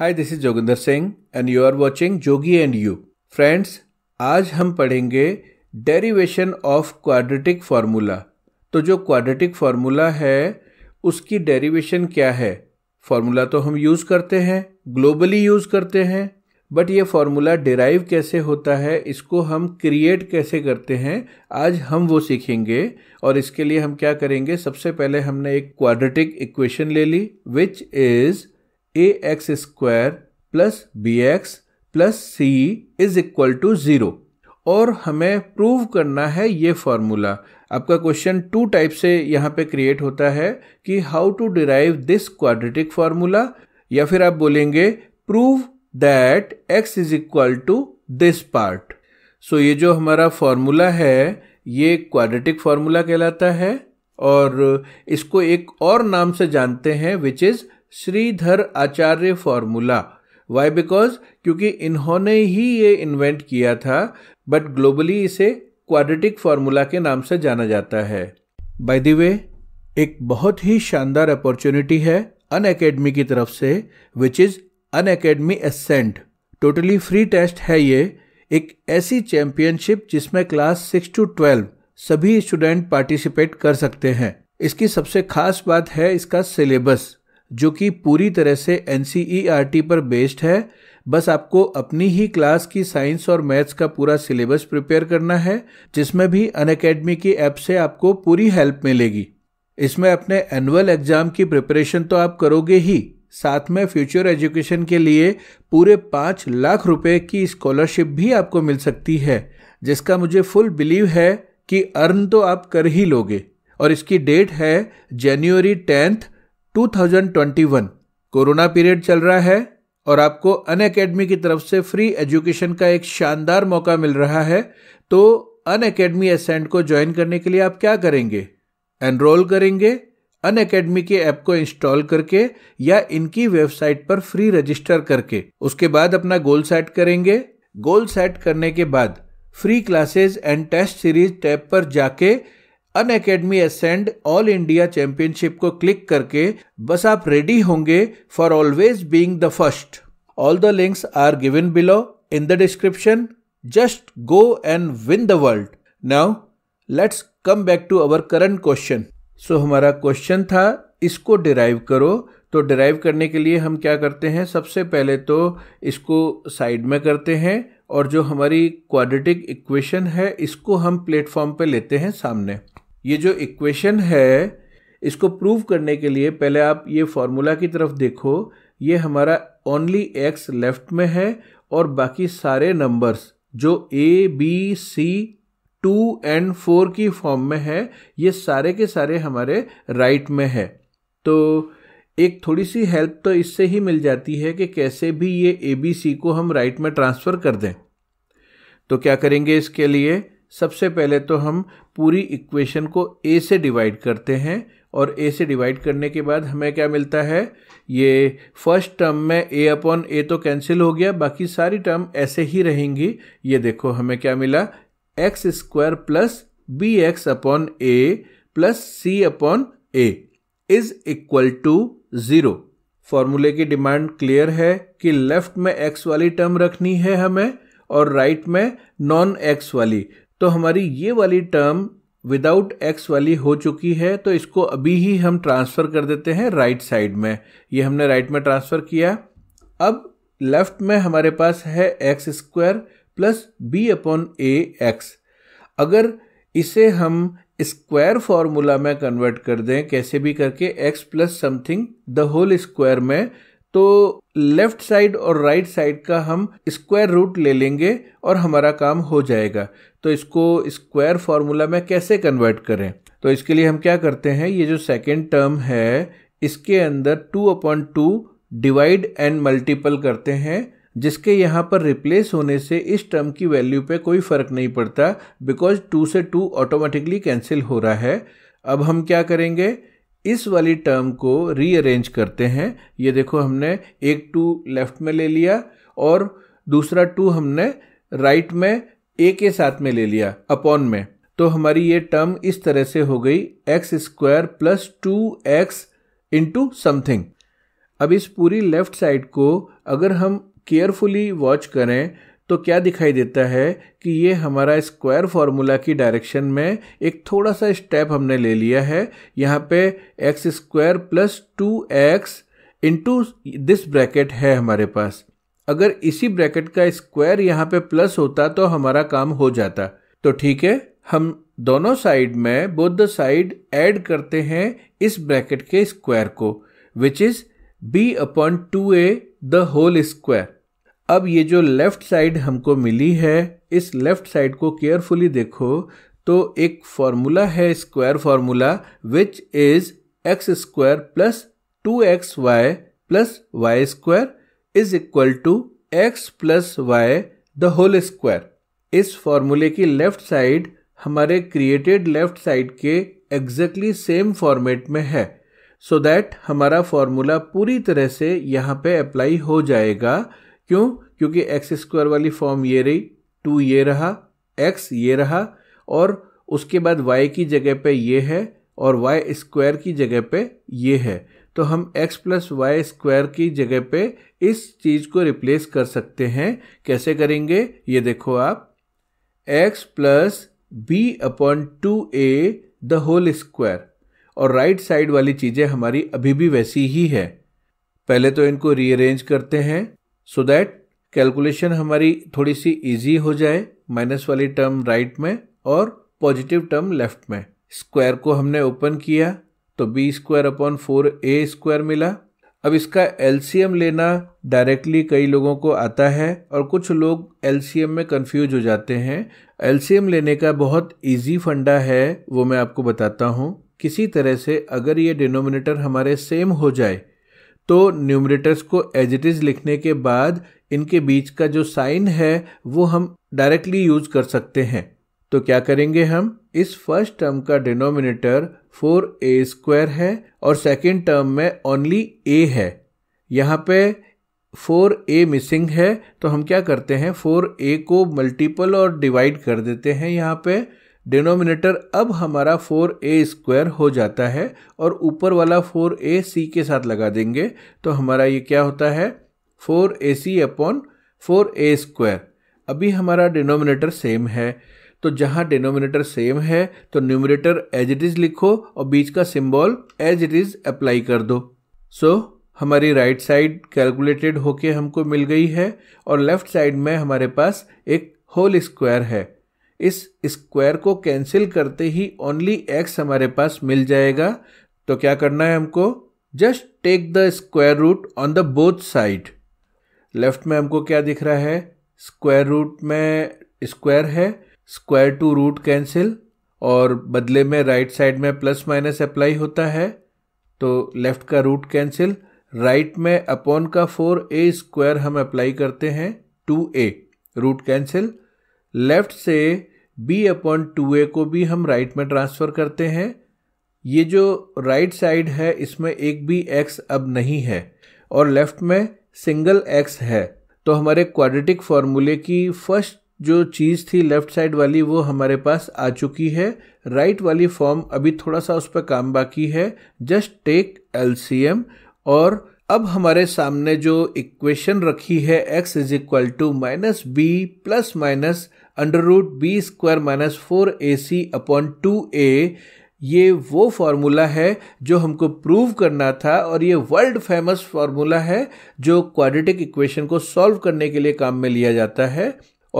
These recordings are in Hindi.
hi this is Joginder Singh and you are watching Jogi and you friends आज हम पढ़ेंगे डेरिवेशन ऑफ क्वाड्रेटिक फार्मूला तो जो क्वाड्रेटिक फार्मूला है उसकी डेरिवेशन क्या है फार्मूला तो हम यूज़ करते हैं ग्लोबली यूज़ करते हैं बट ये फार्मूला डिराइव कैसे होता है इसको हम क्रिएट कैसे करते हैं आज हम वो सीखेंगे और इसके लिए हम क्या करेंगे सबसे पहले हमने एक क्वाड्रेटिक इक्वेशन ले ली which is a x square plus b x plus c is equal to zero और हमें प्रूव करना है ये फॉर्मूला आपका क्वेश्चन टू टाइप से यहाँ पे क्रिएट होता है कि how to derive this quadratic formula या फिर आप बोलेंगे prove that x is equal to this part so ये जो हमारा फॉर्मूला है ये क्वाड्रेटिक फार्मूला कहलाता है और इसको एक और नाम से जानते हैं which is Shridhar Acharya formula why because क्योंकि इन्होंने ही ये इन्वेंट किया था बट ग्लोबली इसे क्वाड्रेटिक फार्मूला के नाम से जाना जाता है बाय द वे एक बहुत ही शानदार अपॉर्चुनिटी है अन अकेडमी की तरफ से which is Unacademy Ascent totally free test है ये एक ऐसी चैंपियनशिप जिसमें क्लास सिक्स टू ट्वेल्व सभी स्टूडेंट पार्टिसिपेट कर सकते हैं इसकी सबसे खास बात है इसका सिलेबस जो कि पूरी तरह से एन e पर बेस्ड है बस आपको अपनी ही क्लास की साइंस और मैथ्स का पूरा सिलेबस प्रिपेयर करना है जिसमें भी अन की ऐप से आपको पूरी हेल्प मिलेगी इसमें अपने एनुअल एग्जाम की प्रिपरेशन तो आप करोगे ही साथ में फ्यूचर एजुकेशन के लिए पूरे पाँच लाख रुपए की स्कॉलरशिप भी आपको मिल सकती है जिसका मुझे फुल बिलीव है कि अर्न तो आप कर ही लोगे और इसकी डेट है जनवरी टेंथ 2021 कोरोना पीरियड चल रहा है और आपको अन अकेडमी की तरफ से फ्री एजुकेशन का एक शानदार मौका मिल रहा है तो अन अकेडमी असेंट को ज्वाइन करने के लिए आप क्या करेंगे एनरोल करेंगे अन अकेडमी के ऐप को इंस्टॉल करके या इनकी वेबसाइट पर फ्री रजिस्टर करके उसके बाद अपना गोल सेट करेंगे गोल सेट करने के बाद free classes and test series tab पर जाके Unacademy Ascent all India championship को क्लिक करके बस आप रेडी होंगे for always being the first all the links are given below in the description just go and win the world now let's come back to our current question so हमारा क्वेश्चन था इसको डिराइव करो तो डिराइव करने के लिए हम क्या करते हैं सबसे पहले तो इसको साइड में करते हैं और जो हमारी क्वाड्रेटिक इक्वेशन है इसको हम प्लेटफॉर्म पे लेते हैं सामने ये जो इक्वेशन है इसको प्रूव करने के लिए पहले आप ये फॉर्मूला की तरफ देखो ये हमारा ओनली एक्स लेफ्ट में है और बाकी सारे नंबर्स जो a b c two and four की फॉर्म में है ये सारे के सारे हमारे राइट right में है तो एक थोड़ी सी हेल्प तो इससे ही मिल जाती है कि कैसे भी ये ए बी सी को हम राइट में ट्रांसफ़र कर दें तो क्या करेंगे इसके लिए सबसे पहले तो हम पूरी इक्वेशन को ए से डिवाइड करते हैं और ए से डिवाइड करने के बाद हमें क्या मिलता है ये फर्स्ट टर्म में ए अपॉन ए तो कैंसिल हो गया बाकी सारी टर्म ऐसे ही रहेंगी ये देखो हमें क्या मिला x square plus b x upon a plus c upon a is equal to zero फॉर्मूले की डिमांड क्लियर है कि लेफ्ट में एक्स वाली टर्म रखनी है हमें और राइट में नॉन एक्स वाली तो हमारी ये वाली टर्म विदाउट एक्स वाली हो चुकी है तो इसको अभी ही हम ट्रांसफ़र कर देते हैं राइट साइड में ये हमने राइट में ट्रांसफ़र किया अब लेफ्ट में हमारे पास है x square plus b upon a x अगर इसे हम स्क्वायर फॉर्मूला में कन्वर्ट कर दें कैसे भी करके x plus something the whole square में तो लेफ्ट साइड और राइट right साइड का हम स्क्वायर रूट ले लेंगे और हमारा काम हो जाएगा तो इसको स्क्वायर फॉर्मूला में कैसे कन्वर्ट करें तो इसके लिए हम क्या करते हैं ये जो सेकेंड टर्म है इसके अंदर two upon two divide and multiple करते हैं जिसके यहाँ पर रिप्लेस होने से इस टर्म की वैल्यू पे कोई फ़र्क नहीं पड़ता बिकॉज टू से टू ऑटोमेटिकली कैंसिल हो रहा है अब हम क्या करेंगे इस वाली टर्म को रीअरेंज करते हैं ये देखो हमने एक टू लेफ्ट में ले लिया और दूसरा टू हमने राइट में ए के साथ में ले लिया अपॉन में तो हमारी ये टर्म इस तरह से हो गई x square plus two x into something अब इस पूरी लेफ्ट साइड को अगर हम केयरफुली वॉच करें तो क्या दिखाई देता है कि ये हमारा स्क्वायर फार्मूला की डायरेक्शन में एक थोड़ा सा स्टेप हमने ले लिया है यहाँ पे x square plus two x into this bracket है हमारे पास अगर इसी ब्रैकेट का स्क्वायर यहाँ पे प्लस होता तो हमारा काम हो जाता तो ठीक है हम दोनों साइड में बोथ साइड ऐड करते हैं इस ब्रैकेट के स्क्वायर को which is b upon two a the whole square अब ये जो लेफ्ट साइड हमको मिली है इस लेफ्ट साइड को केयरफुली देखो तो एक फॉर्मूला है square formula which is x square plus two x y plus y square is equal to x plus y the whole square इस फॉर्मूले की लेफ्ट साइड हमारे क्रिएटेड लेफ्ट साइड के एग्जैक्टली सेम फॉर्मेट में है सो so दैट हमारा फॉर्मूला पूरी तरह से यहाँ पे अप्लाई हो जाएगा क्यों क्योंकि एक्स स्क्वायर वाली फॉर्म ये रही टू ये रहा एक्स ये रहा और उसके बाद वाई की जगह पे ये है और वाई स्क्वायर की जगह पे ये है तो हम एक्स प्लस वाई स्क्वायर की जगह पे इस चीज़ को रिप्लेस कर सकते हैं कैसे करेंगे ये देखो आप x plus b upon two a the whole square और राइट साइड वाली चीज़ें हमारी अभी भी वैसी ही है पहले तो इनको रीअरेंज करते हैं सो दैट कैलकुलेशन हमारी थोड़ी सी इजी हो जाए माइनस वाली टर्म राइट में और पॉजिटिव टर्म लेफ्ट में स्क्वायर को हमने ओपन किया तो b square upon four a square मिला अब इसका एलसीएम लेना डायरेक्टली कई लोगों को आता है और कुछ लोग एलसीएम में कंफ्यूज हो जाते हैं एलसीएम लेने का बहुत इजी फंडा है वो मैं आपको बताता हूँ किसी तरह से अगर ये डिनोमिनेटर हमारे सेम हो जाए तो न्यूमरेटर्स को एज इट इज़ लिखने के बाद इनके बीच का जो साइन है वो हम डायरेक्टली यूज कर सकते हैं तो क्या करेंगे हम इस फर्स्ट टर्म का डिनोमिनेटर फोर ए स्क्वायर है और सेकेंड टर्म में ओनली ए है यहाँ पे फोर ए मिसिंग है तो हम क्या करते हैं फोर ए को मल्टीपल और डिवाइड कर देते हैं यहाँ पे डिनोमिनेटर अब हमारा फोर ए स्क्वायर हो जाता है और ऊपर वाला फोर ए सी के साथ लगा देंगे तो हमारा ये क्या होता है four a c upon four a square अभी हमारा डिनोमिनेटर सेम है तो जहाँ डिनोमिनेटर सेम है तो न्यूमिनेटर एज इट इज़ लिखो और बीच का symbol as it is apply कर दो सो so, हमारी राइट साइड कैलकुलेटेड होके हमको मिल गई है और लेफ्ट साइड में हमारे पास एक होल स्क्वायर है इस स्क्वायर को कैंसिल करते ही ओनली एक्स हमारे पास मिल जाएगा तो क्या करना है हमको just take the square root on the both side left में हमको क्या दिख रहा है स्क्वायर रूट में स्क्वायर है स्क्वायर टू रूट कैंसिल और बदले में राइट right साइड में प्लस माइनस अप्लाई होता है तो लेफ्ट का रूट कैंसिल राइट में अपॉन का फोर ए स्क्वायर हम अप्लाई करते हैं two a root cancel left से बी अपॉन टू ए को भी हम राइट में ट्रांसफ़र करते हैं ये जो राइट साइड है इसमें एक भी एक्स अब नहीं है और लेफ्ट में सिंगल एक्स है तो हमारे क्वाड्रेटिक फार्मूले की फर्स्ट जो चीज़ थी लेफ़्ट साइड वाली वो हमारे पास आ चुकी है राइट right वाली फॉर्म अभी थोड़ा सा उस पर काम बाकी है जस्ट टेक एल और अब हमारे सामने जो इक्वेशन रखी है x is equal to minus b plus minus under root b square minus four a c upon two a ये वो फार्मूला है जो हमको प्रूव करना था और ये वर्ल्ड फेमस फार्मूला है जो क्वाड्रेटिक इक्वेशन को सॉल्व करने के लिए काम में लिया जाता है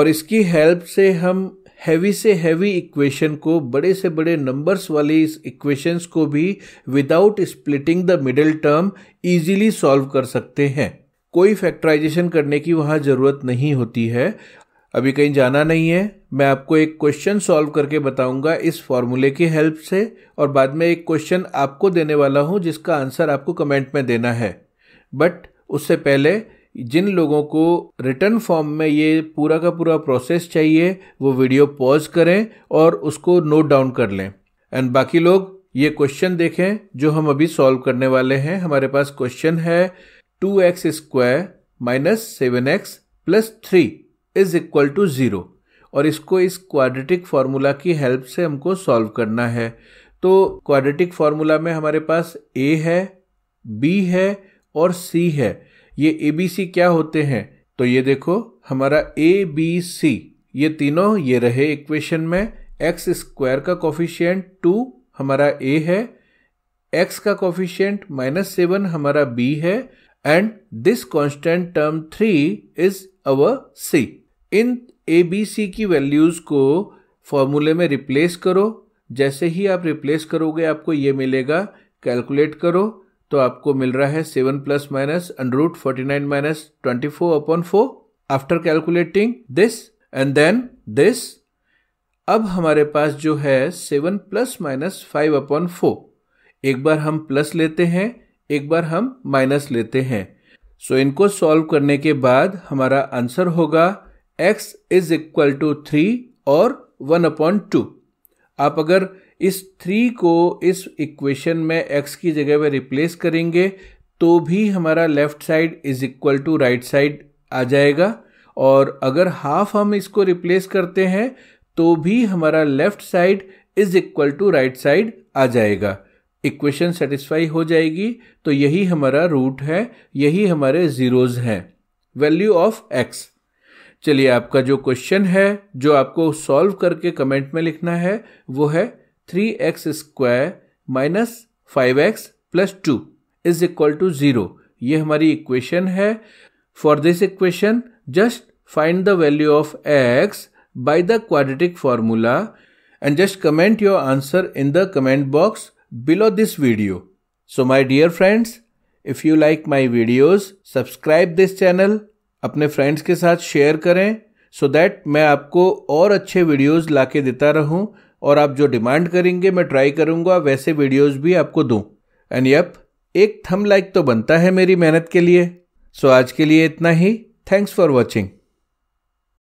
और इसकी हेल्प से हम हैवी से हैवी इक्वेशन को बड़े से बड़े नंबर्स वाली इस इक्वेशंस को भी without splitting the middle term easily solve कर सकते हैं कोई फैक्टराइजेशन करने की वहाँ ज़रूरत नहीं होती है अभी कहीं जाना नहीं है मैं आपको एक क्वेश्चन सॉल्व करके बताऊंगा इस फॉर्मूले की हेल्प से और बाद में एक क्वेश्चन आपको देने वाला हूं जिसका आंसर आपको कमेंट में देना है बट उससे पहले जिन लोगों को रिटर्न फॉर्म में ये पूरा का पूरा प्रोसेस चाहिए वो वीडियो पॉज करें और उसको नोट डाउन कर लें एंड बाकी लोग ये क्वेश्चन देखें जो हम अभी सॉल्व करने वाले हैं हमारे पास क्वेश्चन है two x square minus seven x plus three is equal to zero और इसको इस क्वाड्रेटिक फार्मूला की हेल्प से हमको सॉल्व करना है तो क्वाड्रेटिक फार्मूला में हमारे पास ए है बी है और सी है ये ए बी सी क्या होते हैं तो ये देखो हमारा ए बी सी ये तीनों ये रहे इक्वेशन में एक्स स्क्वायर का कॉफिशियंट टू हमारा ए है एक्स का कॉफिशियंट माइनस सेवन हमारा बी है and this constant term three is our c in a b c की वैल्यूज़ को फॉर्मूले में रिप्लेस करो जैसे ही आप रिप्लेस करोगे आपको ये मिलेगा कैलकुलेट करो तो आपको मिल रहा है seven plus minus under root forty nine minus twenty four upon four after calculating this and then this अब हमारे पास जो है seven plus minus five upon four एक बार हम प्लस लेते हैं एक बार हम माइनस लेते हैं सो so, इनको सॉल्व करने के बाद हमारा आंसर होगा x is equal to three और वन अपॉन टू आप अगर इस थ्री को इस इक्वेशन में एक्स की जगह पर रिप्लेस करेंगे तो भी हमारा left side is equal to right side आ जाएगा और अगर हाफ हम इसको रिप्लेस करते हैं तो भी हमारा left side is equal to right side आ जाएगा इक्वेशन सेटिस्फाई हो जाएगी तो यही हमारा रूट है यही हमारे ज़ीरोज़ हैं वैल्यू ऑफ एक्स चलिए आपका जो क्वेश्चन है जो आपको सॉल्व करके कमेंट में लिखना है वो है three x square minus five x plus two is equal to zero ये हमारी इक्वेशन है for this equation just find the value of x by the quadratic formula and just comment your answer in the comment box below this video so my dear friends if you like my videos subscribe this channel अपने फ्रेंड्स के साथ शेयर करें सो so दैट मैं आपको और अच्छे वीडियोस ला के देता रहूं और आप जो डिमांड करेंगे मैं ट्राई करूंगा वैसे वीडियोस भी आपको दूं एंड यप एक थम लाइक तो बनता है मेरी मेहनत के लिए सो so आज के लिए इतना ही थैंक्स फॉर वॉचिंग